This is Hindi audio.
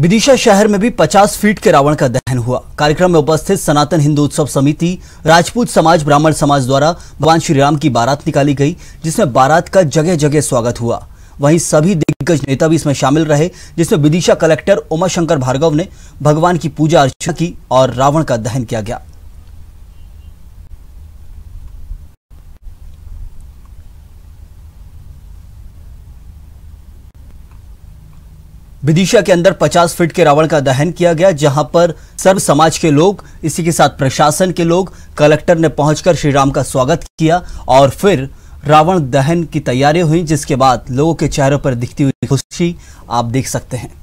विदिशा शहर में भी 50 फीट के रावण का दहन हुआ कार्यक्रम में उपस्थित सनातन हिंदू उत्सव समिति राजपूत समाज ब्राह्मण समाज द्वारा भगवान श्री राम की बारात निकाली गई जिसमें बारात का जगह जगह स्वागत हुआ वहीं सभी दिग्गज नेता भी इसमें शामिल रहे जिसमें विदिशा कलेक्टर उमाशंकर भार्गव ने भगवान की पूजा अर्चना की और रावण का दहन किया गया विदिशा के अंदर 50 फीट के रावण का दहन किया गया जहां पर सर्व समाज के लोग इसी के साथ प्रशासन के लोग कलेक्टर ने पहुंचकर श्री राम का स्वागत किया और फिर रावण दहन की तैयारी हुई जिसके बाद लोगों के चेहरों पर दिखती हुई खुशी आप देख सकते हैं